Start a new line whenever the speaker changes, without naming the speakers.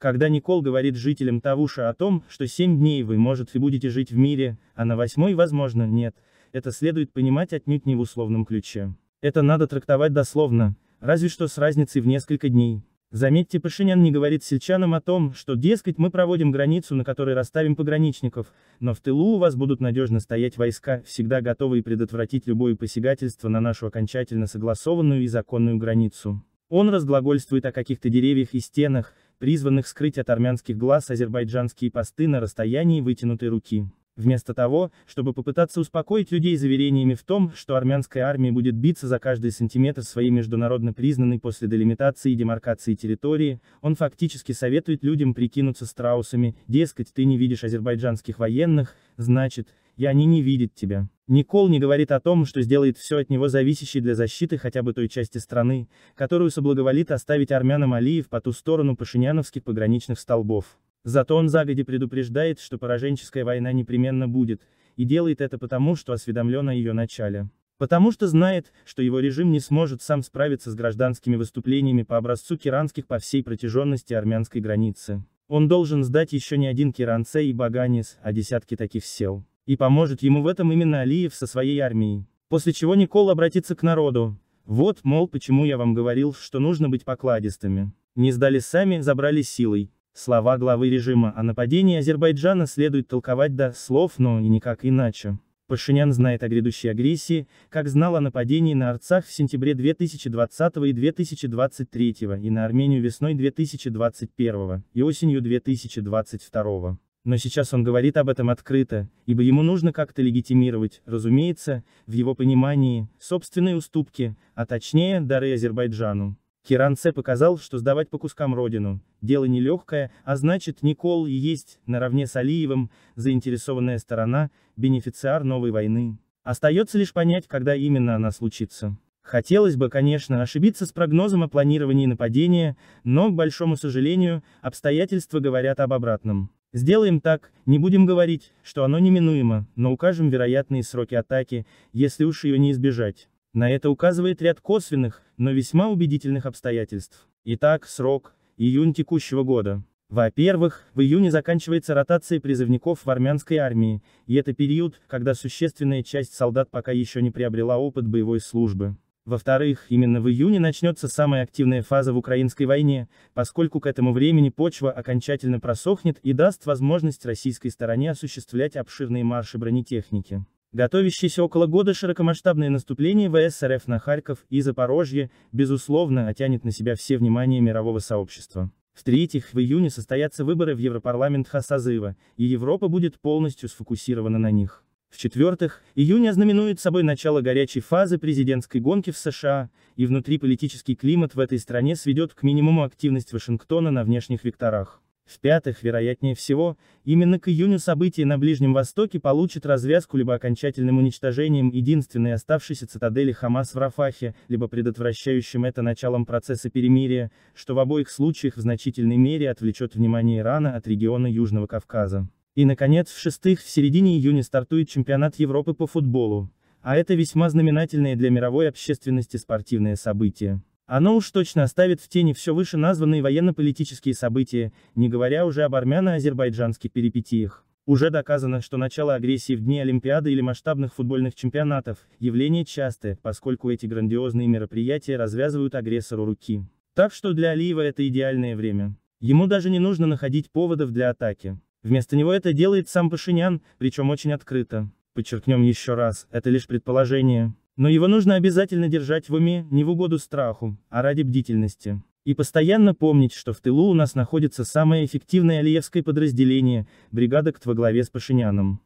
Когда Никол говорит жителям Тавуша о том, что семь дней вы, может, и будете жить в мире, а на восьмой, возможно, нет, это следует понимать отнюдь не в условном ключе. Это надо трактовать дословно, разве что с разницей в несколько дней. Заметьте, Пашинян не говорит сельчанам о том, что, дескать, мы проводим границу, на которой расставим пограничников, но в тылу у вас будут надежно стоять войска, всегда готовые предотвратить любое посягательство на нашу окончательно согласованную и законную границу. Он разглагольствует о каких-то деревьях и стенах, призванных скрыть от армянских глаз азербайджанские посты на расстоянии вытянутой руки. Вместо того, чтобы попытаться успокоить людей заверениями в том, что армянская армия будет биться за каждый сантиметр своей международно признанной после делимитации и демаркации территории, он фактически советует людям прикинуться страусами, дескать, ты не видишь азербайджанских военных, значит, и они не видят тебя. Никол не говорит о том, что сделает все от него зависящее для защиты хотя бы той части страны, которую соблаговолит оставить армянам Алиев по ту сторону пашиняновских пограничных столбов. Зато он загоди предупреждает, что пораженческая война непременно будет, и делает это потому, что осведомлен о ее начале. Потому что знает, что его режим не сможет сам справиться с гражданскими выступлениями по образцу киранских по всей протяженности армянской границы. Он должен сдать еще не один Киранце и Баганис, а десятки таких сел. И поможет ему в этом именно Алиев со своей армией. После чего Никол обратится к народу. Вот, мол, почему я вам говорил, что нужно быть покладистыми. Не сдали сами, забрали силой. Слова главы режима о нападении Азербайджана следует толковать до слов, но и никак иначе. Пашинян знает о грядущей агрессии, как знал о нападении на Арцах в сентябре 2020 и 2023 и на Армению весной 2021 и осенью 2022. Но сейчас он говорит об этом открыто, ибо ему нужно как-то легитимировать, разумеется, в его понимании, собственные уступки, а точнее, дары Азербайджану. Хиранце показал, что сдавать по кускам родину, дело нелегкое, а значит Никол и есть, наравне с Алиевым, заинтересованная сторона, бенефициар новой войны. Остается лишь понять, когда именно она случится. Хотелось бы, конечно, ошибиться с прогнозом о планировании нападения, но, к большому сожалению, обстоятельства говорят об обратном. Сделаем так, не будем говорить, что оно неминуемо, но укажем вероятные сроки атаки, если уж ее не избежать. На это указывает ряд косвенных, но весьма убедительных обстоятельств. Итак, срок – июнь текущего года. Во-первых, в июне заканчивается ротация призывников в армянской армии, и это период, когда существенная часть солдат пока еще не приобрела опыт боевой службы. Во-вторых, именно в июне начнется самая активная фаза в украинской войне, поскольку к этому времени почва окончательно просохнет и даст возможность российской стороне осуществлять обширные марши бронетехники. Готовящееся около года широкомасштабное наступление ВС РФ на Харьков и Запорожье, безусловно, оттянет на себя все внимание мирового сообщества. В-третьих, в июне состоятся выборы в Европарламент Хасазыва, и Европа будет полностью сфокусирована на них. В-четвертых, июнь ознаменует собой начало горячей фазы президентской гонки в США, и внутриполитический климат в этой стране сведет к минимуму активность Вашингтона на внешних векторах. В-пятых, вероятнее всего, именно к июню события на Ближнем Востоке получат развязку либо окончательным уничтожением единственной оставшейся цитадели Хамас в Рафахе, либо предотвращающим это началом процесса перемирия, что в обоих случаях в значительной мере отвлечет внимание Ирана от региона Южного Кавказа. И, наконец, в-шестых, в середине июня стартует чемпионат Европы по футболу. А это весьма знаменательное для мировой общественности спортивное событие. Оно уж точно оставит в тени все выше названные военно-политические события, не говоря уже об армяно-азербайджанских перипетиях. Уже доказано, что начало агрессии в дни Олимпиады или масштабных футбольных чемпионатов – явление частое, поскольку эти грандиозные мероприятия развязывают агрессору руки. Так что для Алиева это идеальное время. Ему даже не нужно находить поводов для атаки. Вместо него это делает сам Пашинян, причем очень открыто. Подчеркнем еще раз, это лишь предположение. Но его нужно обязательно держать в уме, не в угоду страху, а ради бдительности. И постоянно помнить, что в тылу у нас находится самое эффективное алиевское подразделение, бригада КТ во главе с Пашиняном.